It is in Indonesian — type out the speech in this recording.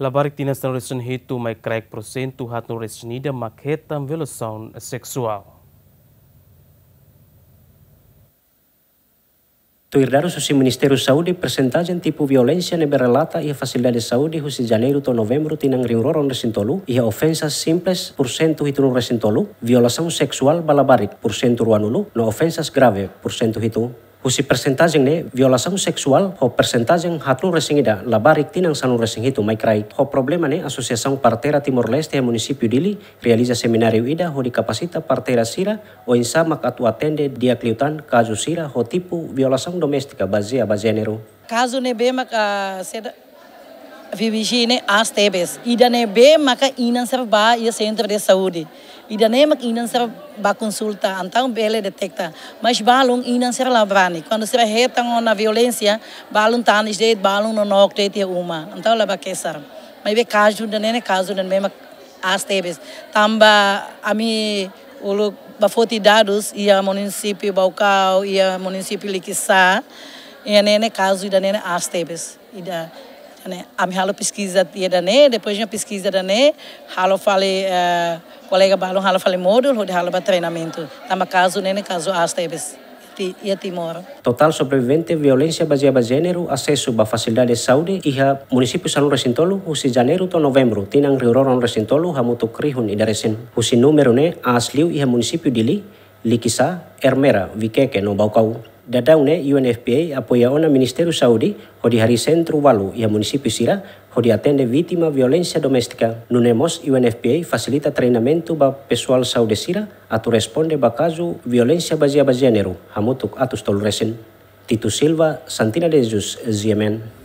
Labarik Dinas resen Hitu mai crack prosentu hat nutritionida maketam violação sexual. Tuirdaram o Ministério Saudi Saúde percentagem tipo violência neberrelata e facilidade de Saudi husi janeiro to novembro tinang riuroron resintolu e ofensa simples por cento hitu no resintolu, violação sexual balabarik por ruanulu, no ofensas grave por cento hitu usi persentase ne violação seksual, ho yang hatu resingida labarik tinang sanu itu, mai krai ho problema ne asociação partera timor leste e munisipiu dili realiza seminário ida ho di kapasita partera sira o mak atu atende dia kliutan kazu sira ho tipu violação domestika bazia bazia nero ne bemak uh, ah, VBG as TBs. Ida ne be maka inan ser ba ia centro de saúde. Ida ne maka inan ser ba consulta, então bele detecta. Mas balung inan ser lavrani. Quando se retam na violência, balung tanis de balung no nocte e uma. Então leva kesar. Mas be caso da ne caso de mesma as tebes. Tamba a mi ulu foti dados ia município Baucau, ia município Liquissá. Ia nene caso da nene as TBs. Ida né? Am halo pesquisa da dane, depois de uma pesquisa dane, halo fale uh, colega balon halo fale módulo, de halo para treinamento. Tama caso nene caso asta ebes e Timor. Total sobrevivente violência baseada em gênero, acesso à facilidade de saúde e a município Sanu Recintolo, o de janeiro a novembro, tinham reororon Recintolo, a motocrihun e darecen. O número né, a asliu e a município de Li, Likisa, Hermera, Viqueque, no Baucau. dadaune UNFPA apoya ona Ministeru Saudi hodi hari centro walu e a município Sira, onde atende vítima violência Nunemos UNFPA fasilita trainamentu ba pesual Saudi Sira, atu responde ba caso bazia bazia gênero, hamutuk atus tolresen. Titu Silva, Santina de Jesus, Ziemen.